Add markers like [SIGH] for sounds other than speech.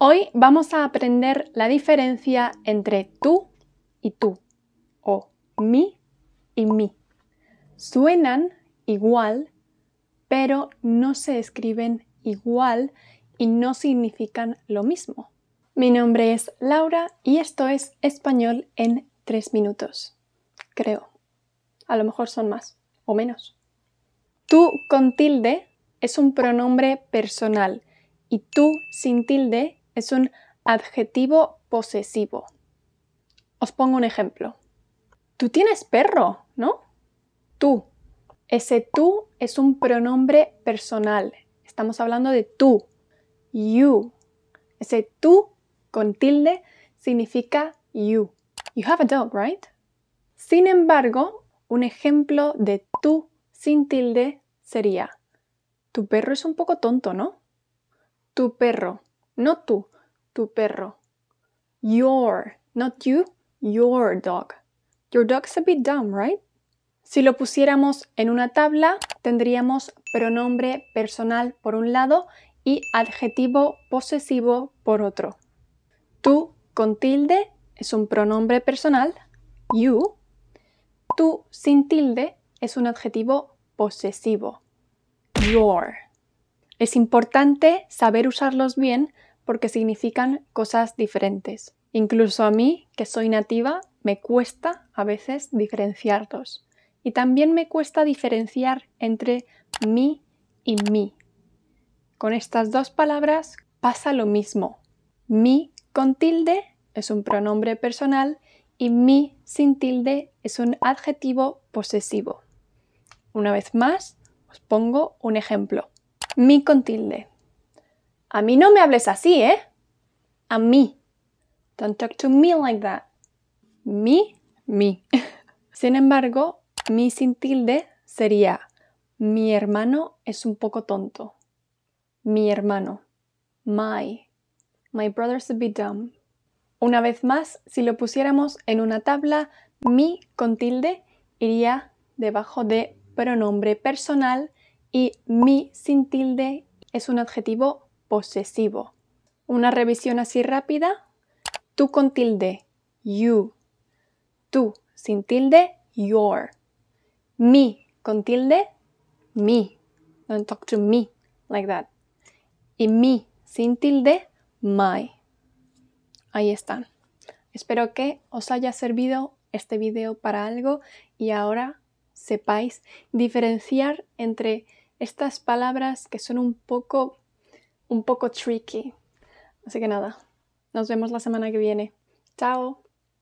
Hoy vamos a aprender la diferencia entre tú y tú o mi y mí. Suenan igual, pero no se escriben igual y no significan lo mismo. Mi nombre es Laura y esto es Español en tres minutos. Creo. A lo mejor son más o menos. Tú con tilde es un pronombre personal y tú sin tilde es un adjetivo posesivo. Os pongo un ejemplo. Tú tienes perro, ¿no? Tú. Ese tú es un pronombre personal. Estamos hablando de tú. You. Ese tú con tilde significa you. You have a dog, right? Sin embargo, un ejemplo de tú sin tilde sería, tu perro es un poco tonto, ¿no? Tu perro. No tú, tu perro. Your, not you, your dog. Your dog's a bit dumb, right? Si lo pusiéramos en una tabla, tendríamos pronombre personal por un lado y adjetivo posesivo por otro. Tú con tilde es un pronombre personal, you. Tú sin tilde es un adjetivo posesivo, your. Es importante saber usarlos bien porque significan cosas diferentes. Incluso a mí, que soy nativa, me cuesta a veces diferenciarlos. Y también me cuesta diferenciar entre mí y mí. Con estas dos palabras pasa lo mismo. Mi con tilde es un pronombre personal y mi sin tilde es un adjetivo posesivo. Una vez más, os pongo un ejemplo. Mi con tilde. A mí no me hables así, ¿eh? A mí. Don't talk to me like that. Mi, mi. [LAUGHS] Sin embargo, mi sin tilde sería mi hermano es un poco tonto. Mi hermano. My. My brother's a bit dumb. Una vez más, si lo pusiéramos en una tabla, mi con tilde iría debajo de pronombre personal y mi sin tilde es un adjetivo posesivo. Una revisión así rápida. Tú con tilde, you. Tú sin tilde, your. Me con tilde, me. Don't talk to me like that. Y me sin tilde, my. Ahí están. Espero que os haya servido este video para algo y ahora sepáis diferenciar entre estas palabras que son un poco un poco tricky. Así que nada, nos vemos la semana que viene. Chao.